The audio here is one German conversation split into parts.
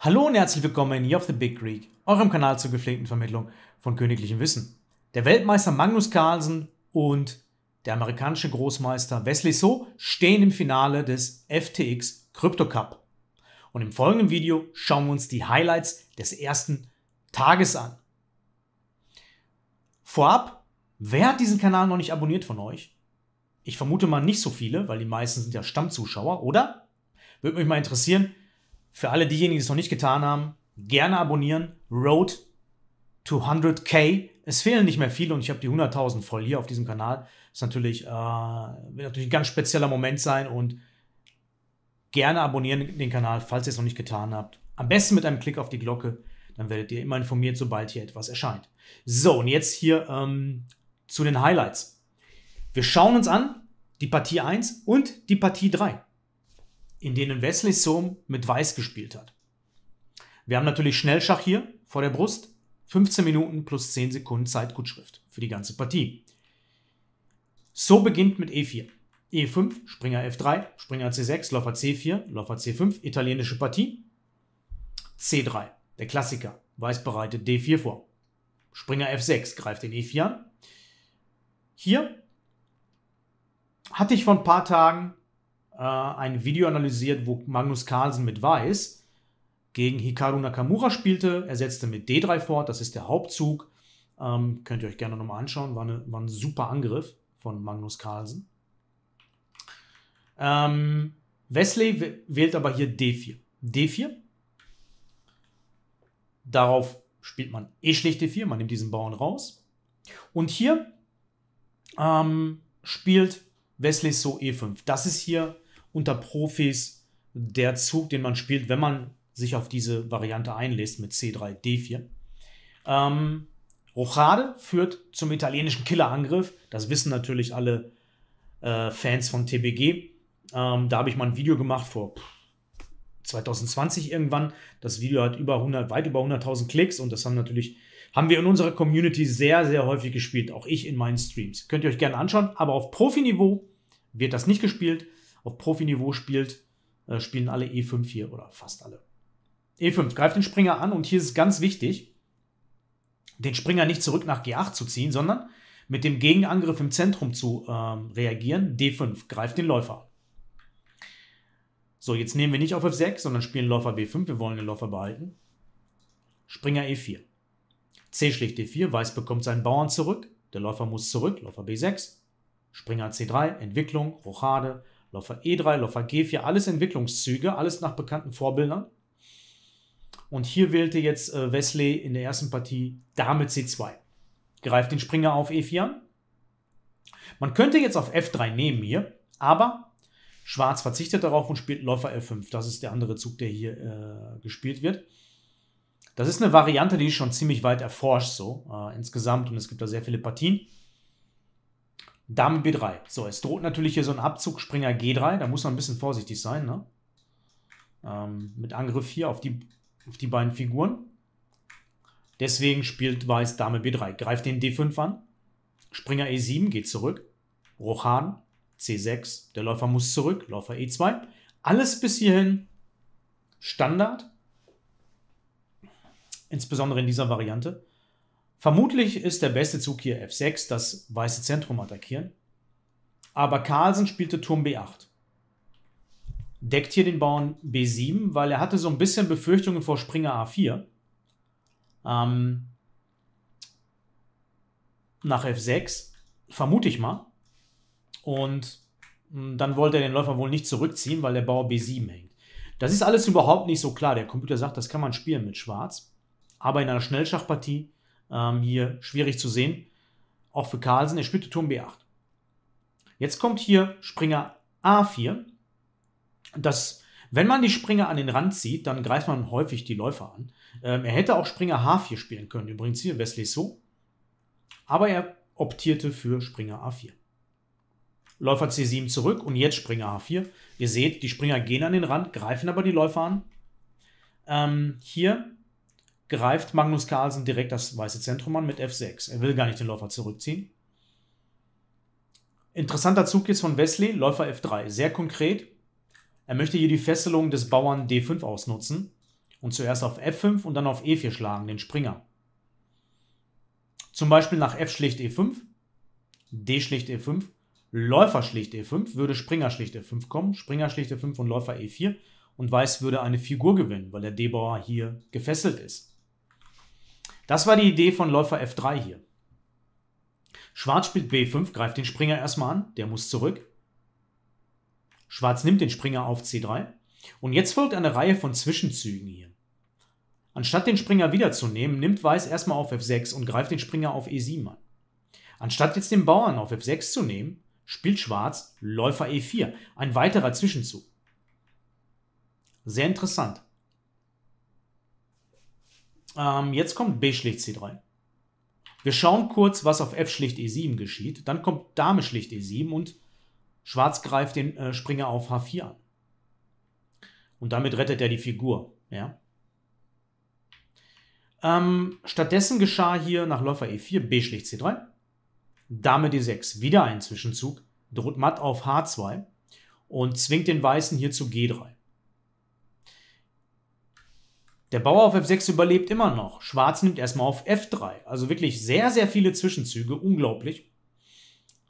Hallo und herzlich willkommen in Year the Big Greek, eurem Kanal zur gepflegten Vermittlung von königlichem Wissen. Der Weltmeister Magnus Carlsen und der amerikanische Großmeister Wesley So stehen im Finale des FTX Crypto Cup. Und im folgenden Video schauen wir uns die Highlights des ersten Tages an. Vorab, wer hat diesen Kanal noch nicht abonniert von euch? Ich vermute mal nicht so viele, weil die meisten sind ja Stammzuschauer, oder? Würde mich mal interessieren, für alle diejenigen, die es noch nicht getan haben, gerne abonnieren. Road to 100k. Es fehlen nicht mehr viele und ich habe die 100.000 voll hier auf diesem Kanal. Das ist natürlich, äh, wird natürlich ein ganz spezieller Moment sein und gerne abonnieren den Kanal, falls ihr es noch nicht getan habt. Am besten mit einem Klick auf die Glocke, dann werdet ihr immer informiert, sobald hier etwas erscheint. So, und jetzt hier ähm, zu den Highlights. Wir schauen uns an die Partie 1 und die Partie 3 in denen Wesley Sohm mit Weiß gespielt hat. Wir haben natürlich Schnellschach hier vor der Brust. 15 Minuten plus 10 Sekunden Zeitgutschrift für die ganze Partie. So beginnt mit E4. E5, Springer F3, Springer C6, Läufer C4, Läufer C5, italienische Partie. C3, der Klassiker. Weiß bereitet D4 vor. Springer F6 greift den E4 an. Hier hatte ich vor ein paar Tagen äh, ein Video analysiert, wo Magnus Carlsen mit Weiß gegen Hikaru Nakamura spielte. Er setzte mit D3 fort, das ist der Hauptzug. Ähm, könnt ihr euch gerne nochmal anschauen, war, eine, war, ein super Angriff von Magnus Carlsen. Ähm, Wesley wählt aber hier D4. D4. Darauf spielt man eh schlicht D4, man nimmt diesen Bauern raus. Und hier ähm, spielt Wesley so E5. Das ist hier unter Profis der Zug, den man spielt, wenn man sich auf diese Variante einlässt mit C3, D4. Ähm, Rochade führt zum italienischen Killerangriff. Das wissen natürlich alle äh, Fans von TBG. Ähm, da habe ich mal ein Video gemacht vor 2020 irgendwann. Das Video hat über 100, weit über 100.000 Klicks und das haben natürlich haben wir in unserer Community sehr, sehr häufig gespielt, auch ich in meinen Streams. Könnt ihr euch gerne anschauen, aber auf Profiniveau wird das nicht gespielt auf Profiniveau spielt, äh, spielen alle E5 hier oder fast alle. E5 greift den Springer an und hier ist es ganz wichtig, den Springer nicht zurück nach G8 zu ziehen, sondern mit dem Gegenangriff im Zentrum zu ähm, reagieren. D5 greift den Läufer. So, jetzt nehmen wir nicht auf F6, sondern spielen Läufer B5. Wir wollen den Läufer behalten. Springer E4. C schlägt D4, Weiß bekommt seinen Bauern zurück. Der Läufer muss zurück, Läufer B6. Springer C3, Entwicklung, Rochade, Läufer E3, Läufer G4, alles Entwicklungszüge, alles nach bekannten Vorbildern. Und hier wählte jetzt äh, Wesley in der ersten Partie Dame C2. Greift den Springer auf E4 an. Man könnte jetzt auf F3 nehmen hier, aber Schwarz verzichtet darauf und spielt Läufer F5. Das ist der andere Zug, der hier äh, gespielt wird. Das ist eine Variante, die ist schon ziemlich weit erforscht so äh, insgesamt und es gibt da sehr viele Partien. Dame B3. So, es droht natürlich hier so ein Abzug, Springer G3. Da muss man ein bisschen vorsichtig sein, ne? Ähm, mit Angriff hier auf die, auf die beiden Figuren. Deswegen spielt Weiß Dame B3. Greift den D5 an. Springer E7 geht zurück. Rohan C6. Der Läufer muss zurück. Läufer E2. Alles bis hierhin Standard. Insbesondere in dieser Variante. Vermutlich ist der beste Zug hier F6, das weiße Zentrum attackieren. Aber Carlsen spielte Turm B8. Deckt hier den Bauern B7, weil er hatte so ein bisschen Befürchtungen vor Springer A4. Ähm, nach F6, vermute ich mal. Und hm, dann wollte er den Läufer wohl nicht zurückziehen, weil der Bauer B7 hängt. Das ist alles überhaupt nicht so klar. Der Computer sagt, das kann man spielen mit Schwarz. Aber in einer Schnellschachpartie ähm, hier schwierig zu sehen. Auch für Carlsen, er spielte Turm B8. Jetzt kommt hier Springer A4. Das, wenn man die Springer an den Rand zieht, dann greift man häufig die Läufer an. Ähm, er hätte auch Springer H4 spielen können, übrigens hier Wesley So. Aber er optierte für Springer A4. Läufer C7 zurück und jetzt Springer a 4 Ihr seht, die Springer gehen an den Rand, greifen aber die Läufer an. Ähm, hier greift Magnus Carlsen direkt das weiße Zentrum an mit F6. Er will gar nicht den Läufer zurückziehen. Interessanter Zug jetzt von Wesley, Läufer F3. Sehr konkret. Er möchte hier die Fesselung des Bauern D5 ausnutzen und zuerst auf F5 und dann auf E4 schlagen, den Springer. Zum Beispiel nach F schlicht E5, D schlicht E5, Läufer schlicht E5, würde Springer schlicht E5 kommen, Springer schlicht E5 und Läufer E4 und Weiß würde eine Figur gewinnen, weil der D-Bauer hier gefesselt ist. Das war die Idee von Läufer F3 hier. Schwarz spielt B5, greift den Springer erstmal an, der muss zurück. Schwarz nimmt den Springer auf C3. Und jetzt folgt eine Reihe von Zwischenzügen hier. Anstatt den Springer wiederzunehmen, nimmt Weiß erstmal auf F6 und greift den Springer auf E7 an. Anstatt jetzt den Bauern auf F6 zu nehmen, spielt Schwarz Läufer E4, ein weiterer Zwischenzug. Sehr interessant. Ähm, jetzt kommt B schlicht C3. Wir schauen kurz, was auf F schlicht E7 geschieht. Dann kommt Dame schlicht E7 und Schwarz greift den äh, Springer auf H4 an. Und damit rettet er die Figur. Ja? Ähm, stattdessen geschah hier nach Läufer E4 B schlicht C3, Dame D6, wieder ein Zwischenzug, droht matt auf H2 und zwingt den Weißen hier zu G3. Der Bauer auf F6 überlebt immer noch. Schwarz nimmt erstmal auf F3. Also wirklich sehr, sehr viele Zwischenzüge. Unglaublich.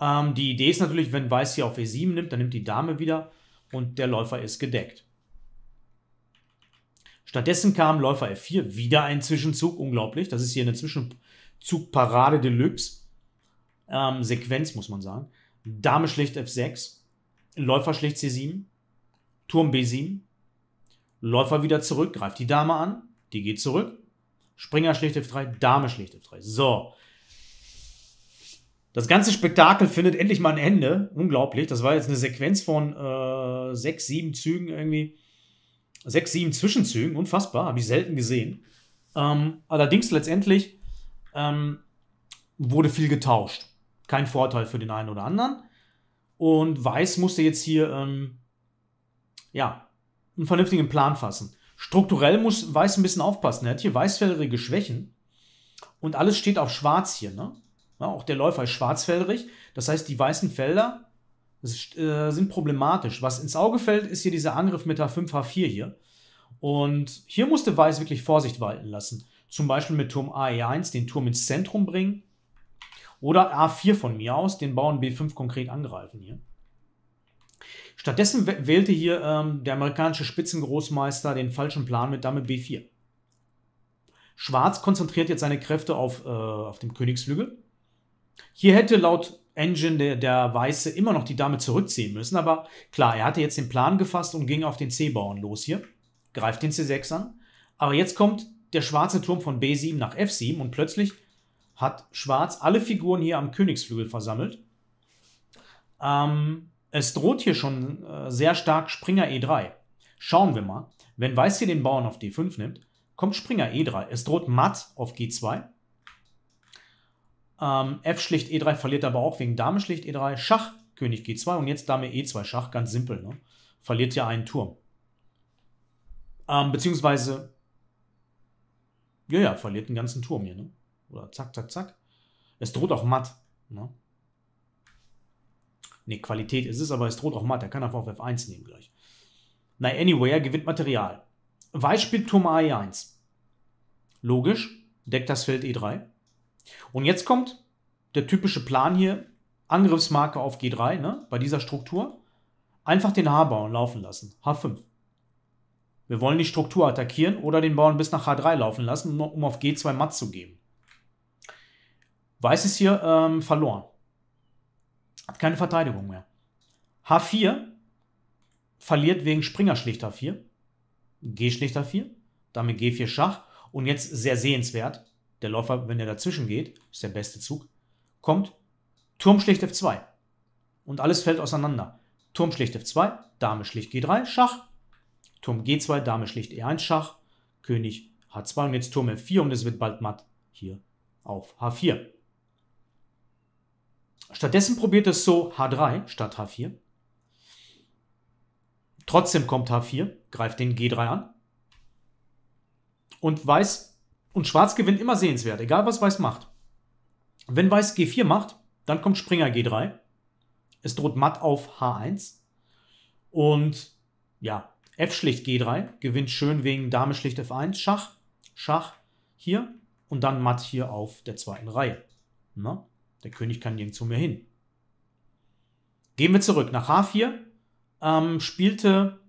Ähm, die Idee ist natürlich, wenn Weiß hier auf E7 nimmt, dann nimmt die Dame wieder und der Läufer ist gedeckt. Stattdessen kam Läufer F4, wieder ein Zwischenzug, unglaublich. Das ist hier eine Zwischenzugparade Deluxe. Ähm, Sequenz, muss man sagen. Dame schlicht F6, Läufer schlicht C7, Turm B7, Läufer wieder zurück, greift die Dame an, die geht zurück. Springer schlägt F3, Dame schlägt F3. So. Das ganze Spektakel findet endlich mal ein Ende. Unglaublich. Das war jetzt eine Sequenz von äh, sechs, sieben Zügen irgendwie. Sechs, sieben Zwischenzügen. Unfassbar. Habe ich selten gesehen. Ähm, allerdings letztendlich ähm, wurde viel getauscht. Kein Vorteil für den einen oder anderen. Und Weiß musste jetzt hier ähm, ja, einen vernünftigen Plan fassen. Strukturell muss Weiß ein bisschen aufpassen. Er hat hier weißfällerige Schwächen und alles steht auf schwarz hier. Ne? Ja, auch der Läufer ist schwarzfelderig. Das heißt, die weißen Felder ist, äh, sind problematisch. Was ins Auge fällt, ist hier dieser Angriff mit der 5H4 hier. Und hier musste Weiß wirklich Vorsicht walten lassen. Zum Beispiel mit Turm AE1 den Turm ins Zentrum bringen. Oder A4 von mir aus, den Bauern B5 konkret angreifen hier. Stattdessen wählte hier ähm, der amerikanische Spitzengroßmeister den falschen Plan mit Dame B4. Schwarz konzentriert jetzt seine Kräfte auf, äh, auf dem Königsflügel. Hier hätte laut Engine der, der Weiße immer noch die Dame zurückziehen müssen, aber klar, er hatte jetzt den Plan gefasst und ging auf den C-Bauern los hier. Greift den C6 an. Aber jetzt kommt der schwarze Turm von B7 nach F7 und plötzlich hat Schwarz alle Figuren hier am Königsflügel versammelt. Ähm, es droht hier schon äh, sehr stark Springer E3. Schauen wir mal. Wenn Weiß hier den Bauern auf D5 nimmt, kommt Springer E3. Es droht Matt auf G2. Ähm, F schlicht E3 verliert aber auch wegen Dame schlicht E3. Schach, König G2 und jetzt Dame E2. Schach, ganz simpel. Ne? Verliert ja einen Turm. Ähm, beziehungsweise, ja, ja, verliert einen ganzen Turm hier. Ne? Oder zack, zack, zack. Es droht auch Matt. Ne? Ne, Qualität ist es, aber es droht auch Matt. Er kann einfach auf F1 nehmen gleich. Na, anyway, er gewinnt Material. Weiß spielt Turm AE1. Logisch, deckt das Feld E3. Und jetzt kommt der typische Plan hier: Angriffsmarke auf G3, ne, bei dieser Struktur. Einfach den H-Bauern laufen lassen. H5. Wir wollen die Struktur attackieren oder den Bauern bis nach H3 laufen lassen, um auf G2 matt zu geben. Weiß ist hier ähm, verloren. Hat keine Verteidigung mehr. H4 verliert wegen Springer schlicht H4. G schlicht H4. Damit G4 Schach. Und jetzt sehr sehenswert. Der Läufer, wenn er dazwischen geht, ist der beste Zug, kommt Turm schlicht F2. Und alles fällt auseinander. Turm schlicht F2, Dame schlicht G3, Schach. Turm G2, Dame schlicht E1, Schach. König H2 und jetzt Turm F4 und es wird bald matt hier auf H4. Stattdessen probiert es so H3 statt H4. Trotzdem kommt H4, greift den G3 an. Und Weiß und Schwarz gewinnt immer sehenswert, egal was Weiß macht. Wenn Weiß G4 macht, dann kommt Springer G3. Es droht Matt auf H1. Und ja, F schlicht G3, gewinnt schön wegen Dame schlicht F1, Schach, Schach hier und dann Matt hier auf der zweiten Reihe. Na? Ne? Der König kann nirgendwo mehr hin. Gehen wir zurück. Nach H4 ähm, spielte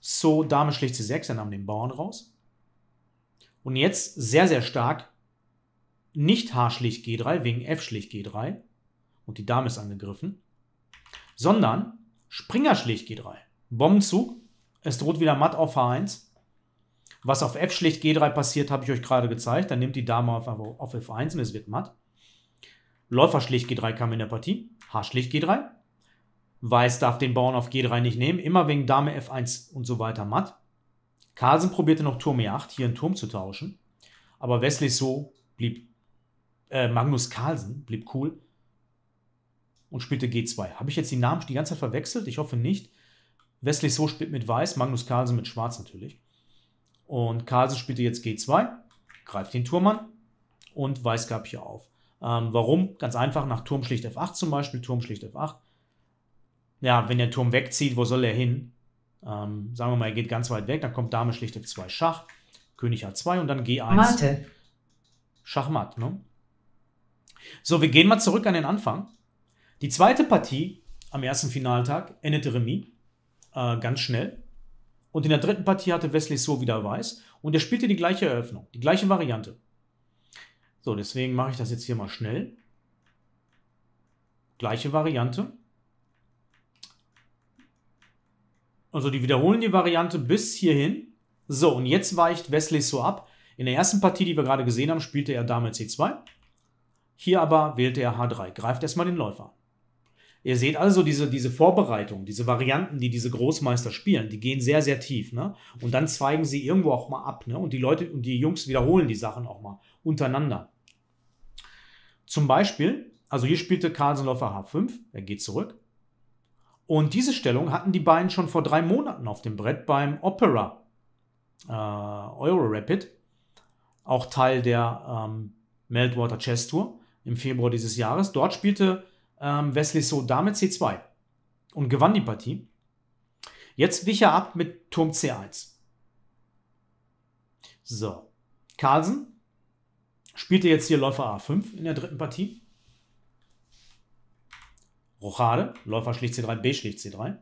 So Dame schlägt C6, er nahm den Bauern raus. Und jetzt sehr, sehr stark nicht H schlicht G3 wegen F schlicht G3 und die Dame ist angegriffen, sondern Springer schlicht G3. Bombenzug, es droht wieder matt auf H1. Was auf F schlicht G3 passiert, habe ich euch gerade gezeigt. Dann nimmt die Dame auf, auf F1 und es wird matt. Läufer schlicht G3 kam in der Partie. H schlicht G3. Weiß darf den Bauern auf G3 nicht nehmen, immer wegen Dame F1 und so weiter matt. Carlsen probierte noch Turm E8, hier einen Turm zu tauschen. Aber Wesley so blieb, äh, Magnus Carlsen blieb cool und spielte G2. Habe ich jetzt die Namen die ganze Zeit verwechselt? Ich hoffe nicht. Wesley so spielt mit Weiß, Magnus Carlsen mit Schwarz natürlich. Und Carlsen spielte jetzt G2, greift den Turm an und Weiß gab hier auf. Ähm, warum? Ganz einfach, nach Turm schlicht F8 zum Beispiel, Turm schlicht F8. Ja, wenn der Turm wegzieht, wo soll er hin? Ähm, sagen wir mal, er geht ganz weit weg, dann kommt Dame schlicht F2 Schach, König A2 und dann G1. Warte. Schachmatt, ne? So, wir gehen mal zurück an den Anfang. Die zweite Partie am ersten Finaltag endete Remis. Äh, ganz schnell. Und in der dritten Partie hatte Wesley So wieder weiß und er spielte die gleiche Eröffnung, die gleiche Variante. So, deswegen mache ich das jetzt hier mal schnell. Gleiche Variante. Also die wiederholen die Variante bis hierhin. So, und jetzt weicht Wesley So ab. In der ersten Partie, die wir gerade gesehen haben, spielte er Dame C2. Hier aber wählte er H3, greift erstmal den Läufer. Ihr seht also diese, diese Vorbereitung, diese Varianten, die diese Großmeister spielen, die gehen sehr, sehr tief. Ne? Und dann zweigen sie irgendwo auch mal ab. Ne? Und die Leute und die Jungs wiederholen die Sachen auch mal untereinander. Zum Beispiel, also hier spielte Karlsenläufer H5, er geht zurück. Und diese Stellung hatten die beiden schon vor drei Monaten auf dem Brett beim Opera äh, Rapid, auch Teil der ähm, Meltwater Chess Tour im Februar dieses Jahres. Dort spielte ähm, Wesley So damit C2 und gewann die Partie. Jetzt wich er ab mit Turm C1. So, Carlsen spielte jetzt hier Läufer A5 in der dritten Partie. Rochade, Läufer schlicht C3, B schlicht C3.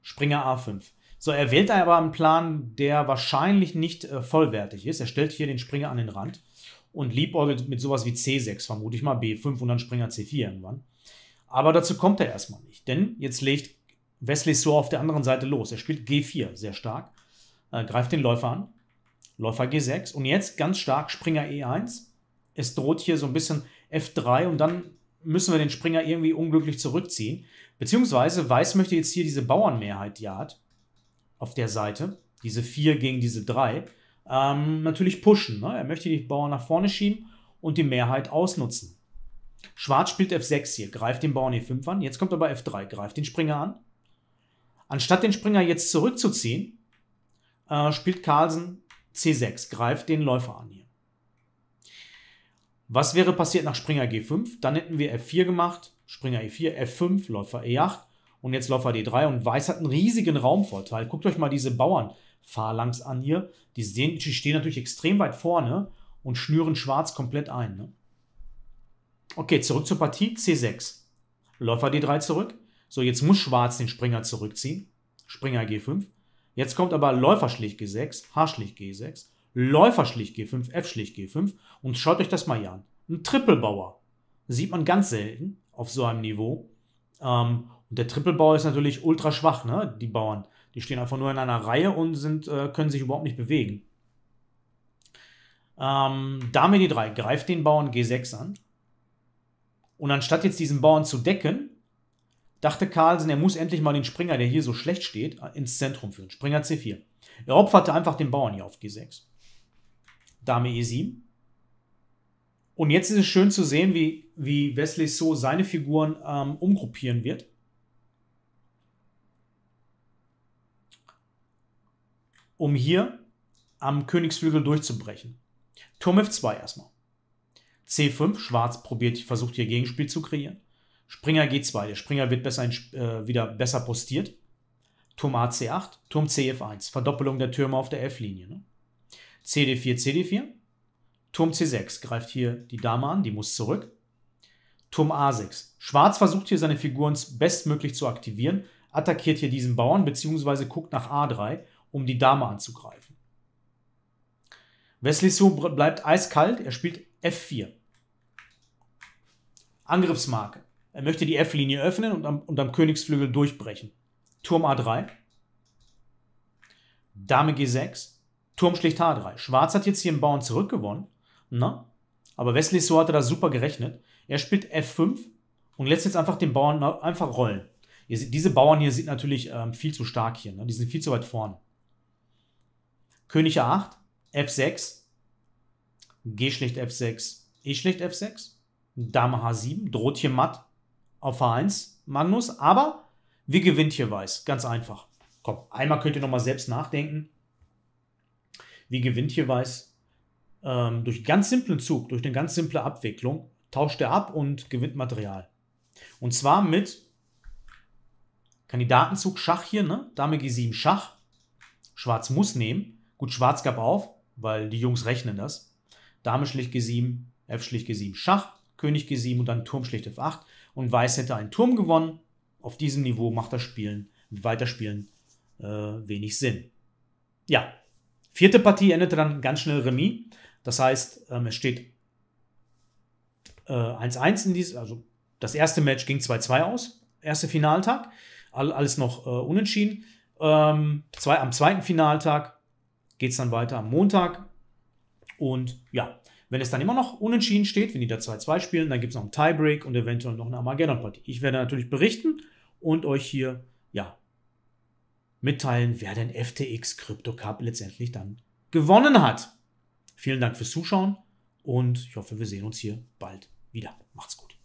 Springer A5. So, er wählt aber einen Plan, der wahrscheinlich nicht äh, vollwertig ist. Er stellt hier den Springer an den Rand und liebäugelt mit sowas wie C6, vermute ich mal, B5 und dann Springer C4 irgendwann. Aber dazu kommt er erstmal nicht, denn jetzt legt Wesley So auf der anderen Seite los. Er spielt G4 sehr stark, äh, greift den Läufer an, Läufer G6 und jetzt ganz stark Springer E1. Es droht hier so ein bisschen F3 und dann müssen wir den Springer irgendwie unglücklich zurückziehen. Beziehungsweise Weiß möchte jetzt hier diese Bauernmehrheit, die er hat, auf der Seite, diese 4 gegen diese 3, ähm, natürlich pushen. Ne? Er möchte die Bauern nach vorne schieben und die Mehrheit ausnutzen. Schwarz spielt F6 hier, greift den Bauern E5 an. Jetzt kommt aber F3, greift den Springer an. Anstatt den Springer jetzt zurückzuziehen, äh, spielt Carlsen C6, greift den Läufer an hier. Was wäre passiert nach Springer G5? Dann hätten wir F4 gemacht, Springer E4, F5, Läufer E8 und jetzt Läufer D3 und Weiß hat einen riesigen Raumvorteil. Guckt euch mal diese Bauern an. Phalanx an hier. Die, sehen, die stehen natürlich extrem weit vorne und schnüren schwarz komplett ein. Ne? Okay, zurück zur Partie. C6. Läufer D3 zurück. So, jetzt muss schwarz den Springer zurückziehen. Springer G5. Jetzt kommt aber Läufer schlicht G6, H schlicht G6, Läufer schlicht G5, F schlicht G5. Und schaut euch das mal hier an. Ein Trippelbauer. Sieht man ganz selten auf so einem Niveau. Ähm, und der Trippelbauer ist natürlich ultra schwach, ne? Die Bauern. Die stehen einfach nur in einer Reihe und sind, äh, können sich überhaupt nicht bewegen. Ähm, Dame D3 greift den Bauern G6 an. Und anstatt jetzt diesen Bauern zu decken, dachte Carlsen, er muss endlich mal den Springer, der hier so schlecht steht, ins Zentrum führen. Springer C4. Er opferte einfach den Bauern hier auf G6. Dame E7. Und jetzt ist es schön zu sehen, wie, wie Wesley So seine Figuren ähm, umgruppieren wird. um hier am Königsflügel durchzubrechen. Turm F2 erstmal. C5, Schwarz probiert, versucht hier Gegenspiel zu kreieren. Springer G2, der Springer wird besser, äh, wieder besser postiert. Turm AC8, Turm CF1, Verdoppelung der Türme auf der F-Linie. Ne? CD4, CD4, Turm C6 greift hier die Dame an, die muss zurück. Turm A6. Schwarz versucht hier seine Figuren bestmöglich zu aktivieren, attackiert hier diesen Bauern bzw. guckt nach A3 um die Dame anzugreifen. Wesley Sue bleibt eiskalt, er spielt F4. Angriffsmarke. Er möchte die F-Linie öffnen und am, und am Königsflügel durchbrechen. Turm A3. Dame G6. Turm schlicht H3. Schwarz hat jetzt hier einen Bauern zurückgewonnen. Na? Ne? Aber Wesley So hatte da super gerechnet. Er spielt F5 und lässt jetzt einfach den Bauern einfach rollen. Seht, diese Bauern hier sind natürlich ähm, viel zu stark hier. Ne? Die sind viel zu weit vorne. König A8, F6, G schlicht F6, E schlicht F6, Dame H7, droht hier matt auf H1, Magnus, aber wie gewinnt hier Weiß, ganz einfach. Komm, einmal könnt ihr nochmal selbst nachdenken. Wie gewinnt hier Weiß? Ähm, durch ganz simplen Zug, durch eine ganz simple Abwicklung, tauscht er ab und gewinnt Material. Und zwar mit Kandidatenzug Schach hier, ne? Dame G7 Schach. Schwarz muss nehmen. Gut, Schwarz gab auf, weil die Jungs rechnen das. Dame schlicht G7, F schlicht G7 Schach, König G7 und dann Turm schlicht F8. Und Weiß hätte einen Turm gewonnen. Auf diesem Niveau macht das Spielen, Weiterspielen äh, wenig Sinn. Ja, vierte Partie endete dann ganz schnell Remis. Das heißt, ähm, es steht 1-1 äh, in diesem, also das erste Match ging 2-2 aus, erste Finaltag, all, alles noch äh, unentschieden. Ähm, zwei, am zweiten Finaltag geht es dann weiter am Montag. Und ja, wenn es dann immer noch unentschieden steht, wenn die da 2-2 spielen, dann gibt es noch einen Tiebreak und eventuell noch eine Armageddon-Partie. Ich werde natürlich berichten und euch hier ja, mitteilen, wer den FTX Crypto Cup letztendlich dann gewonnen hat. Vielen Dank fürs Zuschauen und ich hoffe, wir sehen uns hier bald wieder. Macht's gut.